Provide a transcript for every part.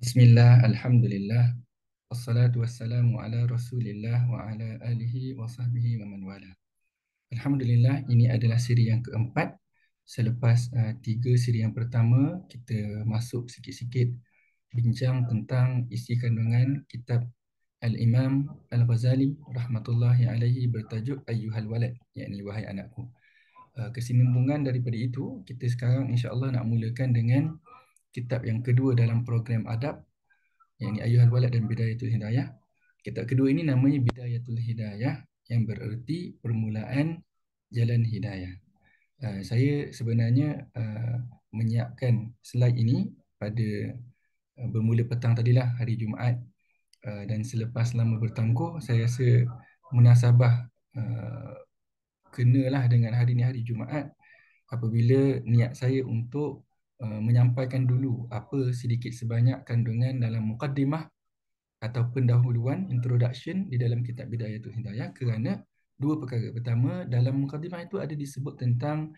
Bismillah, Alhamdulillah. Assalatu wassalamu ala rasulillah wa ala alihi wa sahbihi wa man wala. Alhamdulillah, ini adalah siri yang keempat. Selepas uh, tiga siri yang pertama, kita masuk sikit-sikit bincang tentang isi kandungan kitab Al-Imam Al-Ghazali rahmatullahi alaihi bertajuk Ayyuhal Walad, yakni wahai anakku. Uh, daripada itu, kita sekarang insyaAllah nak mulakan dengan kitab yang kedua dalam program adab yang ini Ayuhal Walad dan Bidayatul Hidayah. Kitab kedua ini namanya Bidayatul Hidayah yang bererti permulaan jalan hidayah. Uh, saya sebenarnya uh, menyiapkan slide ini pada uh, bermula petang tadilah hari Jumaat uh, dan selepas lama bertangguh saya rasa munasabah uh, kenalah dengan hari ini hari Jumaat apabila niat saya untuk Eh, menyampaikan dulu apa sedikit sebanyak kandungan dalam mukaddimah atau pendahuluan introduction di dalam kitab Bidayatul Hidayah kerana dua perkara. Pertama, dalam mukaddimah itu ada disebut tentang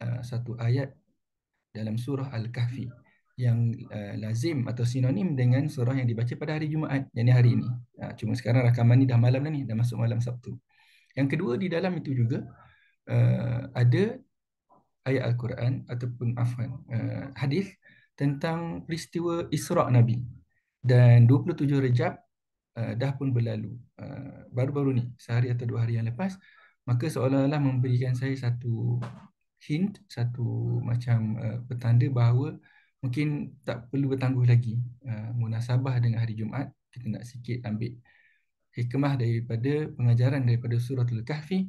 uh, satu ayat dalam surah Al-Kahfi yang uh, lazim atau sinonim dengan surah yang dibaca pada hari Jumaat, yakni hari ini. Uh, cuma sekarang rakaman ini dah malam dah ni, dah masuk malam Sabtu. Yang kedua di dalam itu juga uh, ada ayat Al-Quran ataupun afan uh, eh, hadis tentang peristiwa Isra Nabi dan 27 Rejab uh, dah pun berlalu uh, baru-baru ni sehari atau dua hari yang lepas maka seolah-olah memberikan saya satu hint satu macam uh, petanda bahawa mungkin tak perlu bertangguh lagi uh, munasabah dengan hari Jumaat kita nak sikit ambil hikmah daripada pengajaran daripada suratul kahfi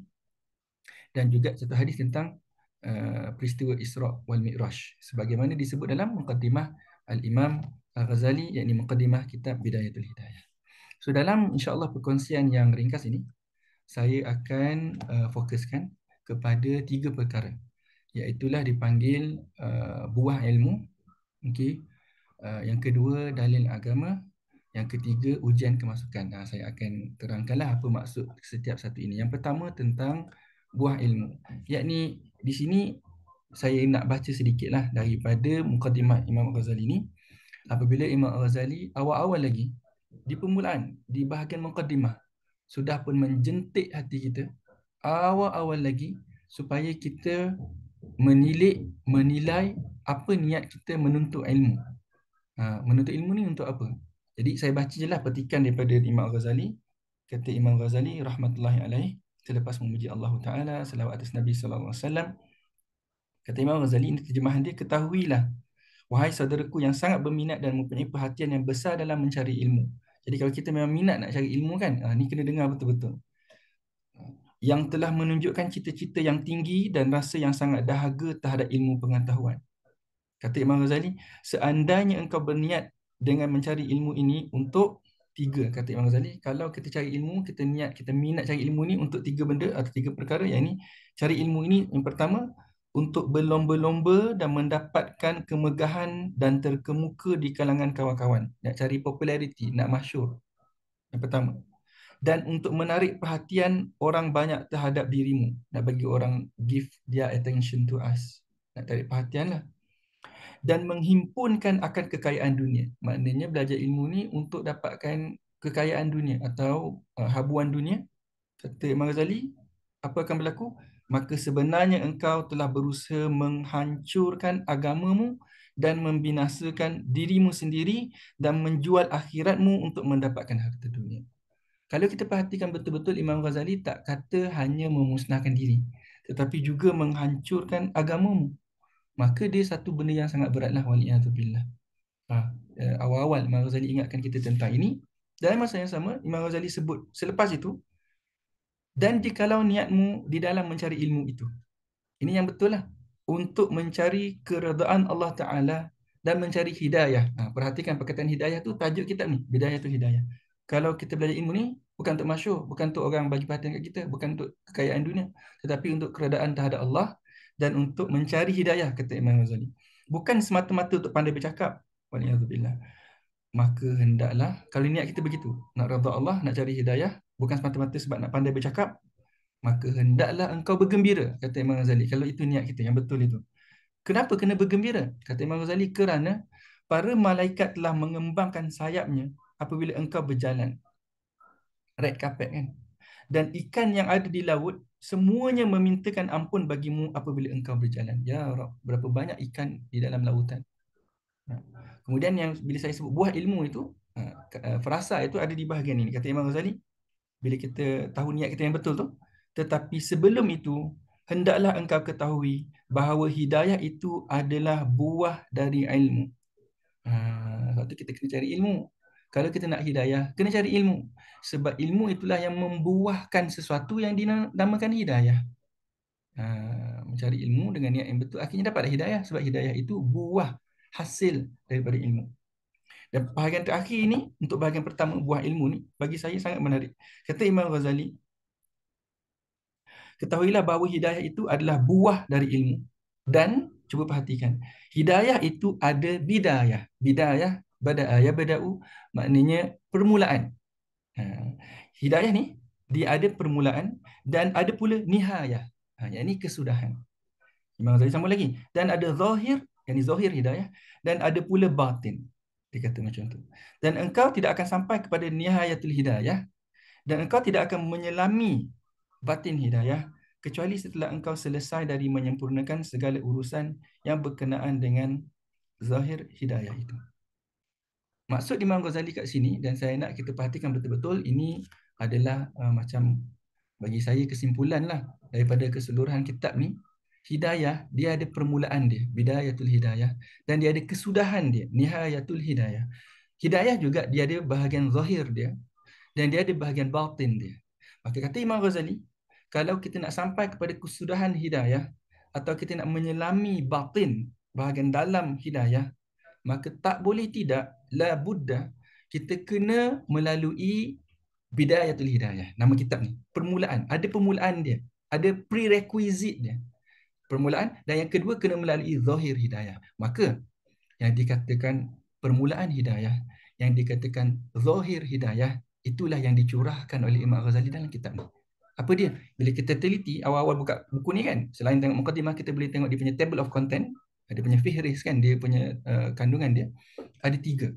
dan juga satu hadis tentang Eh, peristiwa Isra' wal Mi'raj sebagaimana disebut dalam mukaddimah Al-Imam Al-Ghazali yakni mukaddimah kitab Bidayatul Hidayah. So dalam insya-Allah perkongsian yang ringkas ini saya akan uh, fokuskan kepada tiga perkara iaitu lah dipanggil uh, buah ilmu okey uh, yang kedua dalil agama yang ketiga ujian kemasukan. Nah, saya akan terangkanlah apa maksud setiap satu ini. Yang pertama tentang buah ilmu. Yakni di sini saya nak baca sedikit lah daripada mukadimah Imam Ghazali ni. Apabila Imam Ghazali awal-awal lagi di permulaan di bahagian mukadimah sudah pun menjentik hati kita awal-awal lagi supaya kita menilik menilai apa niat kita menuntut ilmu. Ha, menuntut ilmu ni untuk apa? Jadi saya baca je lah petikan daripada Imam Ghazali. Kata Imam Ghazali rahmatullahi alaihi selepas memuji Allah Taala selawat atas Nabi sallallahu alaihi wasallam kata Imam Ghazali ini terjemahan dia ketahuilah wahai saudaraku yang sangat berminat dan mempunyai perhatian yang besar dalam mencari ilmu jadi kalau kita memang minat nak cari ilmu kan ha, ni kena dengar betul-betul yang telah menunjukkan cita-cita yang tinggi dan rasa yang sangat dahaga terhadap ilmu pengetahuan kata Imam Ghazali seandainya engkau berniat dengan mencari ilmu ini untuk tiga kata Imam Ghazali kalau kita cari ilmu kita niat kita minat cari ilmu ni untuk tiga benda atau tiga perkara yang ini cari ilmu ini yang pertama untuk berlomba-lomba dan mendapatkan kemegahan dan terkemuka di kalangan kawan-kawan nak cari populariti nak masyur yang pertama dan untuk menarik perhatian orang banyak terhadap dirimu nak bagi orang give their attention to us nak tarik perhatian lah dan menghimpunkan akan kekayaan dunia. Maknanya belajar ilmu ni untuk dapatkan kekayaan dunia atau uh, habuan dunia. Kata Imam Ghazali, apa akan berlaku? Maka sebenarnya engkau telah berusaha menghancurkan agamamu dan membinasakan dirimu sendiri dan menjual akhiratmu untuk mendapatkan harta dunia. Kalau kita perhatikan betul-betul Imam Ghazali tak kata hanya memusnahkan diri tetapi juga menghancurkan agamamu maka dia satu benda yang sangat beratlah waliyatubillah. Ha, ya, awal-awal Imam Ghazali ingatkan kita tentang ini. Dalam masa yang sama, Imam Ghazali sebut selepas itu, dan jikalau niatmu di dalam mencari ilmu itu. Ini yang betul lah. Untuk mencari keredaan Allah Ta'ala dan mencari hidayah. Ha, perhatikan perkataan hidayah tu tajuk kitab ni. Hidayah tu hidayah. Kalau kita belajar ilmu ni, bukan untuk masyur, bukan untuk orang bagi perhatian kat kita, bukan untuk kekayaan dunia. Tetapi untuk keredaan terhadap Allah dan untuk mencari hidayah kata Imam Ghazali. Bukan semata-mata untuk pandai bercakap. Waliyahzubillah. Maka hendaklah, kalau niat kita begitu, nak rada Allah, nak cari hidayah, bukan semata-mata sebab nak pandai bercakap, maka hendaklah engkau bergembira, kata Imam Ghazali. Kalau itu niat kita yang betul itu. Kenapa kena bergembira? Kata Imam Ghazali, kerana para malaikat telah mengembangkan sayapnya apabila engkau berjalan. Red carpet kan? Dan ikan yang ada di laut semuanya memintakan ampun bagimu apabila engkau berjalan. Ya Rab, berapa banyak ikan di dalam lautan. Ha. Kemudian yang bila saya sebut buah ilmu itu, ha, eh, frasa itu ada di bahagian ini. Kata Imam Ghazali, bila kita tahu niat kita yang betul tu, tetapi sebelum itu, hendaklah engkau ketahui bahawa hidayah itu adalah buah dari ilmu. Ha, sebab tu kita kena cari ilmu kalau kita nak hidayah kena cari ilmu sebab ilmu itulah yang membuahkan sesuatu yang dinamakan hidayah ha, mencari ilmu dengan niat yang betul akhirnya dapat hidayah sebab hidayah itu buah hasil daripada ilmu dan bahagian terakhir ini untuk bahagian pertama buah ilmu ni bagi saya sangat menarik kata Imam Ghazali ketahuilah bahawa hidayah itu adalah buah dari ilmu dan cuba perhatikan hidayah itu ada bidayah bidayah bada'a ah, ya bada'u maknanya permulaan ha, hidayah ni dia ada permulaan dan ada pula nihayah ha, yang ini kesudahan Imam Ghazali sambung lagi dan ada zahir yang ini zahir hidayah dan ada pula batin dia kata macam tu dan engkau tidak akan sampai kepada nihayatul hidayah dan engkau tidak akan menyelami batin hidayah kecuali setelah engkau selesai dari menyempurnakan segala urusan yang berkenaan dengan zahir hidayah itu Maksud Imam Ghazali kat sini dan saya nak kita perhatikan betul-betul ini adalah uh, macam bagi saya kesimpulan lah daripada keseluruhan kitab ni. Hidayah dia ada permulaan dia, bidayatul hidayah dan dia ada kesudahan dia, nihayatul hidayah. Hidayah juga dia ada bahagian zahir dia dan dia ada bahagian batin dia. Maka kata Imam Ghazali, kalau kita nak sampai kepada kesudahan hidayah atau kita nak menyelami batin bahagian dalam hidayah maka tak boleh tidak la buddha kita kena melalui bidayatul hidayah nama kitab ni permulaan ada permulaan dia ada prerequisite dia permulaan dan yang kedua kena melalui zahir hidayah maka yang dikatakan permulaan hidayah yang dikatakan zahir hidayah itulah yang dicurahkan oleh Imam Ghazali dalam kitab ni apa dia? Bila kita teliti, awal-awal buka buku ni kan, selain tengok mukadimah, kita boleh tengok dia punya table of content, dia punya fihris kan dia punya uh, kandungan dia ada tiga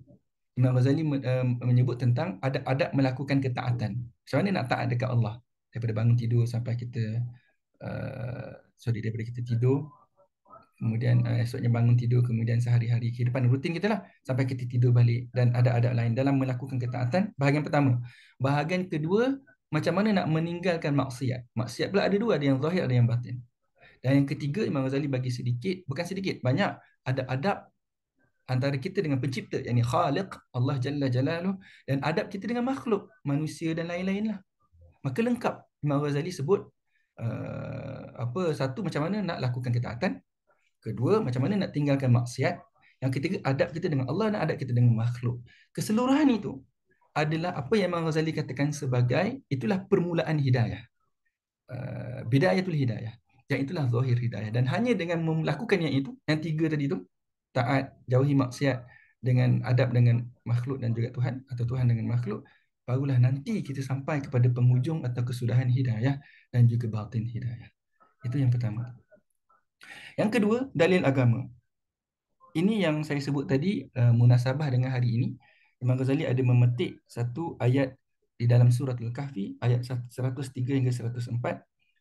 Imam Ghazali eh, menyebut tentang adab-adab melakukan ketaatan. Macam mana nak taat dekat Allah? Daripada bangun tidur sampai kita uh, sorry daripada kita tidur kemudian uh, esoknya bangun tidur kemudian sehari-hari kehidupan rutin kita lah sampai kita tidur balik dan ada adab lain dalam melakukan ketaatan bahagian pertama. Bahagian kedua macam mana nak meninggalkan maksiat. Maksiat pula ada dua, ada yang zahir ada yang batin. Dan yang ketiga Imam Ghazali bagi sedikit, bukan sedikit, banyak adab-adab antara kita dengan pencipta, yang ini khaliq, Allah Jalla Jalaluh, dan adab kita dengan makhluk, manusia dan lain-lain lah. Maka lengkap Imam Ghazali sebut, uh, apa satu macam mana nak lakukan ketaatan, kedua macam mana nak tinggalkan maksiat, yang ketiga adab kita dengan Allah dan adab kita dengan makhluk. Keseluruhan itu adalah apa yang Imam Ghazali katakan sebagai itulah permulaan hidayah. Uh, bidayah hidayah yang itulah zahir hidayah dan hanya dengan melakukan yang itu yang tiga tadi tu taat jauhi maksiat dengan adab dengan makhluk dan juga Tuhan atau Tuhan dengan makhluk barulah nanti kita sampai kepada penghujung atau kesudahan hidayah dan juga batin hidayah itu yang pertama yang kedua dalil agama ini yang saya sebut tadi uh, munasabah dengan hari ini Imam Ghazali ada memetik satu ayat di dalam surah Al-Kahfi ayat 103 hingga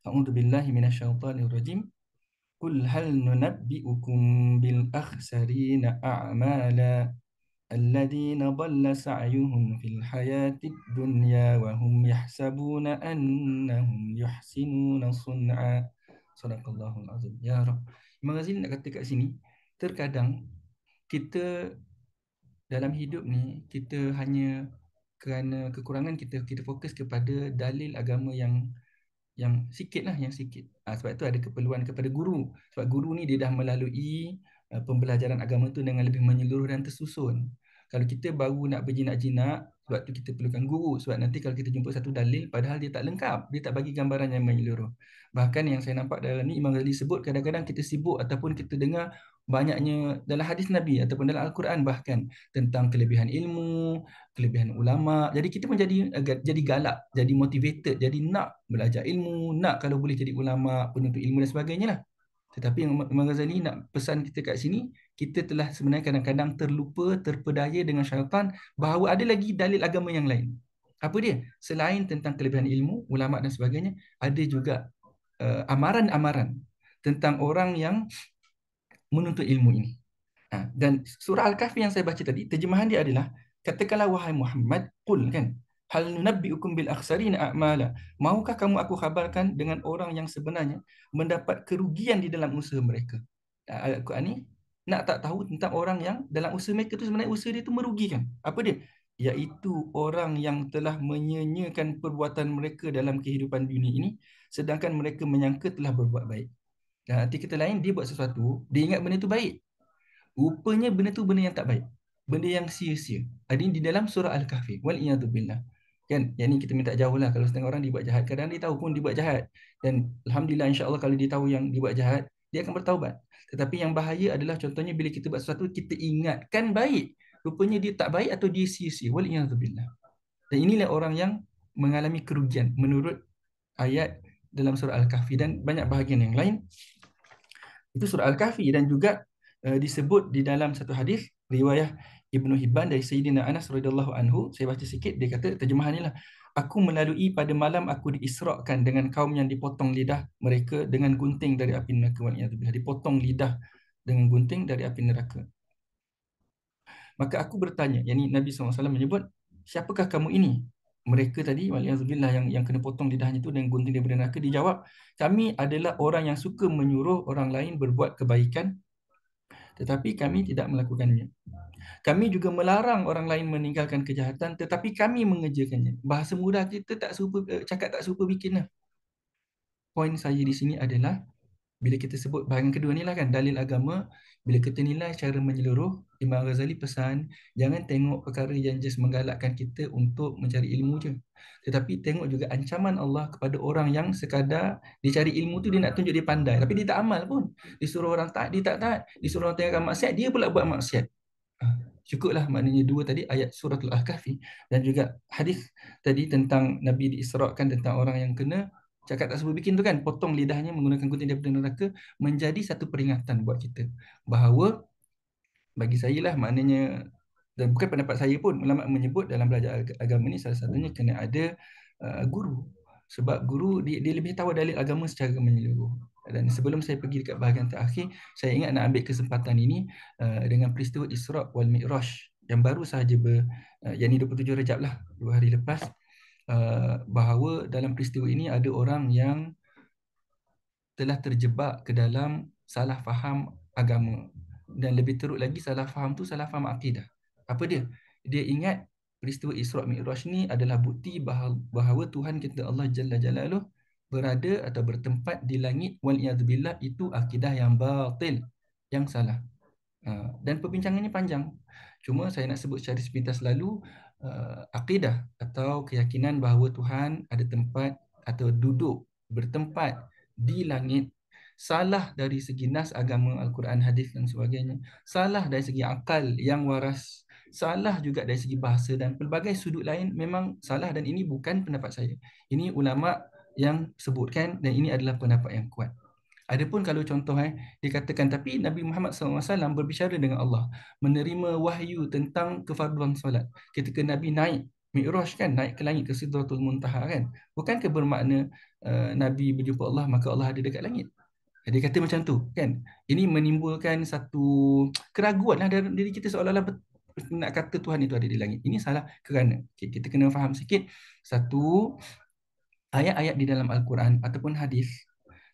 A'udzu billahi minasyaitonir rajim. Qul hal nunabbi'ukum bil akhsarina a'mala alladziina dhalla sa'yuhum fil hayatid dunya wa hum yahsabuna annahum yuhsinuna sun'a. Sadaqallahu azim. Ya Rabb. Imam Ghazali nak kata kat sini, terkadang kita dalam hidup ni kita hanya kerana kekurangan kita kita fokus kepada dalil agama yang yang sikit lah yang sikit ha, sebab itu ada keperluan kepada guru sebab guru ni dia dah melalui uh, pembelajaran agama tu dengan lebih menyeluruh dan tersusun kalau kita baru nak berjinak-jinak sebab tu kita perlukan guru sebab nanti kalau kita jumpa satu dalil padahal dia tak lengkap dia tak bagi gambaran yang menyeluruh bahkan yang saya nampak dalam ni Imam Ghazali sebut kadang-kadang kita sibuk ataupun kita dengar banyaknya dalam hadis Nabi ataupun dalam Al-Quran bahkan tentang kelebihan ilmu, kelebihan ulama. Jadi kita pun jadi jadi galak, jadi motivated, jadi nak belajar ilmu, nak kalau boleh jadi ulama, penuntut ilmu dan sebagainya lah. Tetapi yang Imam Ghazali nak pesan kita kat sini, kita telah sebenarnya kadang-kadang terlupa, terpedaya dengan syaitan bahawa ada lagi dalil agama yang lain. Apa dia? Selain tentang kelebihan ilmu, ulama dan sebagainya, ada juga uh, amaran-amaran tentang orang yang menuntut ilmu ini. Ha, dan surah Al-Kahfi yang saya baca tadi, terjemahan dia adalah, katakanlah wahai Muhammad, kul kan, hal nunabbi'ukum bil akhsarina a'mala. Maukah kamu aku khabarkan dengan orang yang sebenarnya mendapat kerugian di dalam usaha mereka? Ha, Al-Quran ni nak tak tahu tentang orang yang dalam usaha mereka tu sebenarnya usaha dia tu merugikan. Apa dia? Iaitu orang yang telah menyenyakan perbuatan mereka dalam kehidupan dunia ini sedangkan mereka menyangka telah berbuat baik. Dan hati kita lain dia buat sesuatu, dia ingat benda tu baik. Rupanya benda tu benda yang tak baik. Benda yang sia-sia. Ada di dalam surah Al-Kahfi. Wal iyadu billah. Kan? Yang ni kita minta jauh lah. Kalau setengah orang dibuat jahat. Kadang dia tahu pun dibuat jahat. Dan Alhamdulillah insya Allah kalau dia tahu yang dibuat jahat, dia akan bertaubat. Tetapi yang bahaya adalah contohnya bila kita buat sesuatu, kita ingatkan baik. Rupanya dia tak baik atau dia sia-sia. Wal tu billah. Dan inilah orang yang mengalami kerugian menurut ayat dalam surah Al-Kahfi dan banyak bahagian yang lain. Itu surah Al-Kahfi dan juga uh, disebut di dalam satu hadis riwayah Ibnu Hibban dari Sayyidina Anas radhiyallahu anhu, saya baca sikit dia kata terjemahan inilah, aku melalui pada malam aku diisrakkan dengan kaum yang dipotong lidah mereka dengan gunting dari api neraka wal dipotong lidah dengan gunting dari api neraka. Maka aku bertanya, yakni Nabi SAW menyebut, siapakah kamu ini? mereka tadi waliyazbillah yang yang kena potong lidahnya tu dan gunting daripada neraka dijawab kami adalah orang yang suka menyuruh orang lain berbuat kebaikan tetapi kami tidak melakukannya kami juga melarang orang lain meninggalkan kejahatan tetapi kami mengerjakannya bahasa mudah kita tak serupa eh, cakap tak serupa bikinlah poin saya di sini adalah bila kita sebut bahagian kedua ni lah kan dalil agama bila kita nilai secara menyeluruh Imam Ghazali pesan jangan tengok perkara yang just menggalakkan kita untuk mencari ilmu je tetapi tengok juga ancaman Allah kepada orang yang sekadar dicari ilmu tu dia nak tunjuk dia pandai tapi dia tak amal pun disuruh orang tak dia tak tak disuruh orang tengahkan maksiat dia pula buat maksiat ha, Cukuplah maknanya dua tadi ayat surah Al-Ahqaf dan juga hadis tadi tentang Nabi diisrakan tentang orang yang kena cakap tak sebut bikin tu kan potong lidahnya menggunakan gunting daripada neraka menjadi satu peringatan buat kita bahawa bagi saya lah maknanya dan bukan pendapat saya pun ulama menyebut dalam belajar agama ni salah satunya kena ada uh, guru sebab guru dia, dia lebih tahu dalil agama secara menyeluruh dan sebelum saya pergi dekat bahagian terakhir saya ingat nak ambil kesempatan ini uh, dengan peristiwa Isra wal Mi'raj yang baru sahaja ber, uh, yang ni 27 Rejab lah 2 hari lepas Uh, bahawa dalam peristiwa ini ada orang yang telah terjebak ke dalam salah faham agama dan lebih teruk lagi salah faham tu salah faham akidah. Apa dia? Dia ingat peristiwa Isra Mi'raj ni adalah bukti bahawa Tuhan kita Allah Jalla Jalaluh berada atau bertempat di langit wal yazbillah itu akidah yang batil yang salah. Uh, dan perbincangannya panjang. Cuma saya nak sebut secara sepintas lalu uh, eh, akidah atau keyakinan bahawa Tuhan ada tempat atau duduk bertempat di langit salah dari segi nas agama al-Quran hadis dan sebagainya salah dari segi akal yang waras salah juga dari segi bahasa dan pelbagai sudut lain memang salah dan ini bukan pendapat saya ini ulama yang sebutkan dan ini adalah pendapat yang kuat Adapun kalau contoh eh dikatakan tapi Nabi Muhammad SAW berbicara dengan Allah, menerima wahyu tentang kefarduan solat. Ketika Nabi naik Mi'raj kan naik ke langit ke Sidratul Muntaha kan. Bukan ke bermakna uh, Nabi berjumpa Allah maka Allah ada dekat langit. Jadi kata macam tu kan. Ini menimbulkan satu keraguan lah dalam diri kita seolah-olah nak kata Tuhan itu ada di langit. Ini salah kerana okay, kita kena faham sikit satu ayat-ayat di dalam Al-Quran ataupun hadis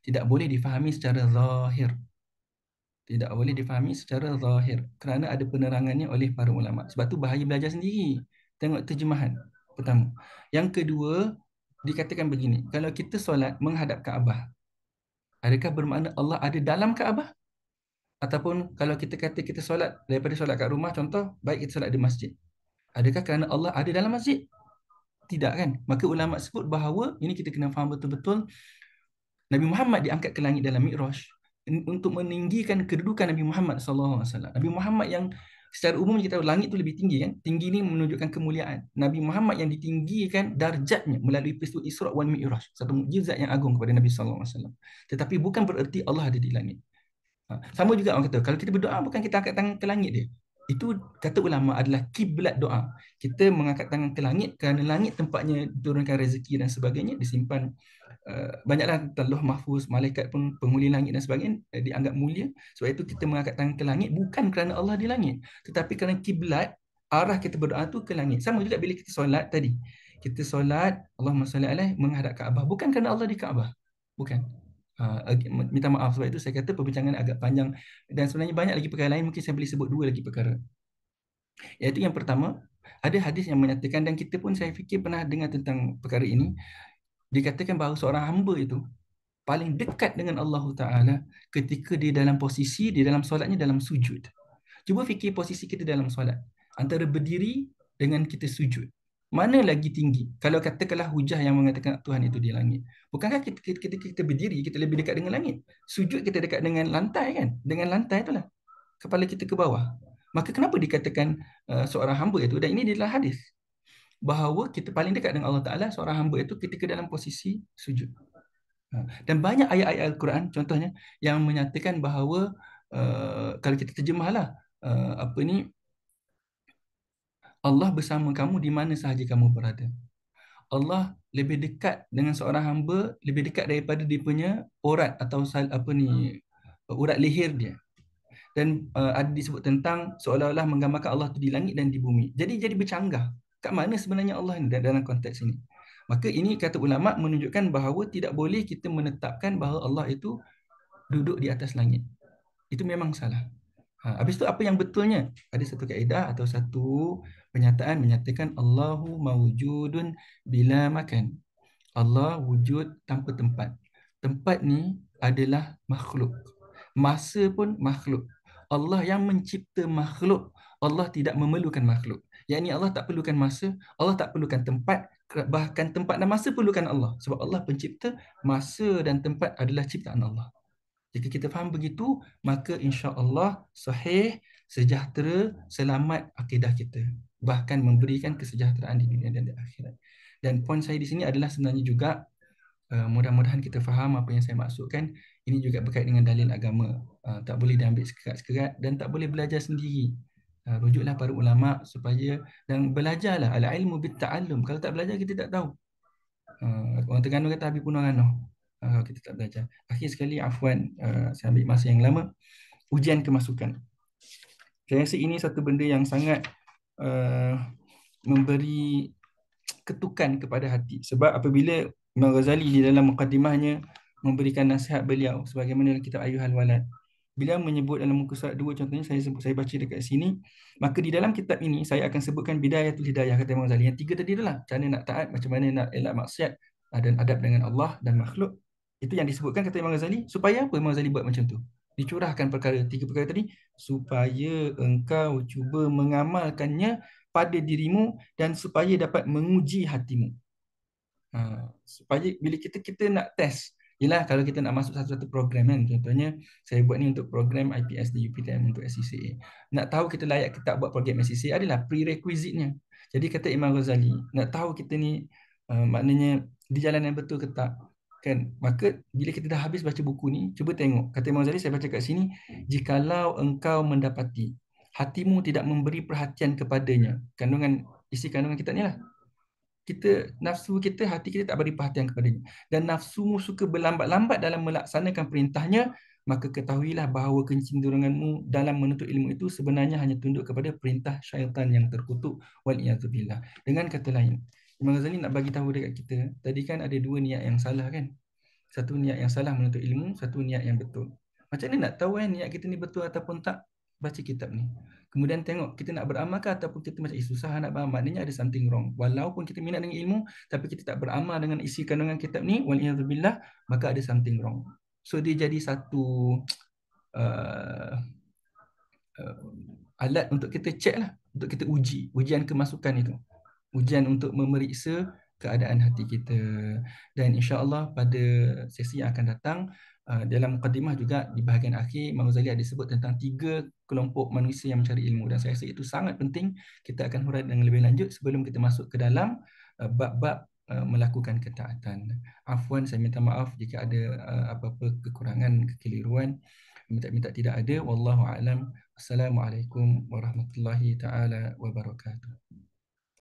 tidak boleh difahami secara zahir. Tidak boleh difahami secara zahir. Kerana ada penerangannya oleh para ulama. Sebab tu bahaya belajar sendiri. Tengok terjemahan pertama. Yang kedua, dikatakan begini. Kalau kita solat menghadap Kaabah, adakah bermakna Allah ada dalam Kaabah? Ataupun kalau kita kata kita solat daripada solat kat rumah, contoh, baik kita solat di masjid. Adakah kerana Allah ada dalam masjid? Tidak kan? Maka ulama sebut bahawa, ini kita kena faham betul-betul, Nabi Muhammad diangkat ke langit dalam Mi'raj untuk meninggikan kedudukan Nabi Muhammad saw. Nabi Muhammad yang secara umum kita tahu langit itu lebih tinggi kan? Tinggi ini menunjukkan kemuliaan. Nabi Muhammad yang ditinggikan darjatnya melalui peristiwa Isra' wal Mi'raj, satu mukjizat yang agung kepada Nabi saw. Tetapi bukan bererti Allah ada di langit. Ha, sama juga orang kata kalau kita berdoa bukan kita angkat tangan ke langit dia itu kata ulama adalah kiblat doa. Kita mengangkat tangan ke langit kerana langit tempatnya turunkan rezeki dan sebagainya disimpan eh, banyaklah telah mahfuz malaikat pun penghuni langit dan sebagainya eh, dianggap mulia. Sebab itu kita mengangkat tangan ke langit bukan kerana Allah di langit tetapi kerana kiblat arah kita berdoa tu ke langit. Sama juga bila kita solat tadi. Kita solat Allahumma salli alaihi menghadap Kaabah bukan kerana Allah di Kaabah. Bukan uh, minta maaf sebab itu saya kata perbincangan agak panjang dan sebenarnya banyak lagi perkara lain mungkin saya boleh sebut dua lagi perkara iaitu yang pertama ada hadis yang menyatakan dan kita pun saya fikir pernah dengar tentang perkara ini dikatakan bahawa seorang hamba itu paling dekat dengan Allah Taala ketika dia dalam posisi di dalam solatnya dalam sujud cuba fikir posisi kita dalam solat antara berdiri dengan kita sujud mana lagi tinggi kalau katakanlah hujah yang mengatakan Tuhan itu di langit bukankah kita kita, kita, kita berdiri kita lebih dekat dengan langit sujud kita dekat dengan lantai kan dengan lantai itulah kepala kita ke bawah maka kenapa dikatakan uh, seorang hamba itu dan ini adalah hadis bahawa kita paling dekat dengan Allah Taala seorang hamba itu ketika dalam posisi sujud ha. dan banyak ayat-ayat Al-Quran contohnya yang menyatakan bahawa uh, kalau kita terjemahlah uh, apa ni Allah bersama kamu di mana sahaja kamu berada. Allah lebih dekat dengan seorang hamba lebih dekat daripada dia punya urat atau apa ni hmm. urat leher dia. Dan uh, ada disebut tentang seolah-olah menggambarkan Allah tu di langit dan di bumi. Jadi jadi bercanggah. Kat mana sebenarnya Allah ni dalam konteks ini? Maka ini kata ulama menunjukkan bahawa tidak boleh kita menetapkan bahawa Allah itu duduk di atas langit. Itu memang salah. Ha, habis tu apa yang betulnya? Ada satu kaedah atau satu Pernyataan menyatakan Allahu mawjudun bila makan. Allah wujud tanpa tempat. Tempat ni adalah makhluk. Masa pun makhluk. Allah yang mencipta makhluk, Allah tidak memerlukan makhluk. Yang ini Allah tak perlukan masa, Allah tak perlukan tempat, bahkan tempat dan masa perlukan Allah. Sebab Allah pencipta, masa dan tempat adalah ciptaan Allah. Jika kita faham begitu, maka insya Allah sahih, sejahtera, selamat akidah kita bahkan memberikan kesejahteraan di dunia dan di akhirat. Dan poin saya di sini adalah sebenarnya juga eh, mudah-mudahan kita faham apa yang saya maksudkan. Ini juga berkait dengan dalil agama. Eh, tak boleh diambil sekerat-sekerat dan tak boleh belajar sendiri. Eh, rujuklah para ulama supaya dan belajarlah ala ilmu bit ta'allum. Kalau tak belajar kita tak tahu. orang Terengganu kata habis punah kanoh. kalau kita tak belajar. Akhir sekali afwan uh, saya ambil masa yang lama. Ujian kemasukan. Saya rasa ini satu benda yang sangat Eh, memberi ketukan kepada hati sebab apabila Imam Ghazali di dalam mukadimahnya memberikan nasihat beliau sebagaimana dalam kitab Ayuhal Walad beliau menyebut dalam muka surat 2 contohnya saya sebut, saya baca dekat sini maka di dalam kitab ini saya akan sebutkan bidayatul hidayah kata Imam Ghazali yang tiga tadi adalah cara nak taat macam mana nak elak maksiat ah, dan adab dengan Allah dan makhluk itu yang disebutkan kata Imam Ghazali supaya apa Imam Ghazali buat macam tu dicurahkan perkara tiga perkara tadi supaya engkau cuba mengamalkannya pada dirimu dan supaya dapat menguji hatimu. Ha, supaya bila kita kita nak test Yelah kalau kita nak masuk satu-satu program kan Contohnya saya buat ni untuk program IPS di UPTM untuk SCCA Nak tahu kita layak ke tak buat program SCCA adalah prerequisite nya Jadi kata Imam Ghazali Nak tahu kita ni uh, maknanya di jalan yang betul ke tak kan maka bila kita dah habis baca buku ni cuba tengok kata Imam Zali saya baca kat sini jikalau engkau mendapati hatimu tidak memberi perhatian kepadanya kandungan isi kandungan kitab ni lah kita nafsu kita hati kita tak beri perhatian kepadanya dan nafsumu suka berlambat-lambat dalam melaksanakan perintahnya maka ketahuilah bahawa kecenderunganmu dalam menuntut ilmu itu sebenarnya hanya tunduk kepada perintah syaitan yang terkutuk wal iyadzubillah dengan kata lain Imam Ghazali nak bagi tahu dekat kita, tadi kan ada dua niat yang salah kan? Satu niat yang salah menuntut ilmu, satu niat yang betul. Macam mana nak tahu kan niat kita ni betul ataupun tak? Baca kitab ni. Kemudian tengok kita nak beramal ke ataupun kita macam eh, susah nak beramal. Maknanya ada something wrong. Walaupun kita minat dengan ilmu, tapi kita tak beramal dengan isi kandungan kitab ni, wal'iyahzubillah, maka ada something wrong. So dia jadi satu uh, uh, alat untuk kita check lah. Untuk kita uji. Ujian kemasukan itu ujian untuk memeriksa keadaan hati kita dan insyaallah pada sesi yang akan datang uh, dalam mukadimah juga di bahagian akhir Mauzali ada sebut tentang tiga kelompok manusia yang mencari ilmu dan saya rasa itu sangat penting kita akan huraikan dengan lebih lanjut sebelum kita masuk ke dalam uh, bab-bab uh, melakukan ketaatan. Afwan saya minta maaf jika ada apa-apa kekurangan kekeliruan minta-minta tidak ada wallahu alam. Assalamualaikum warahmatullahi taala wabarakatuh.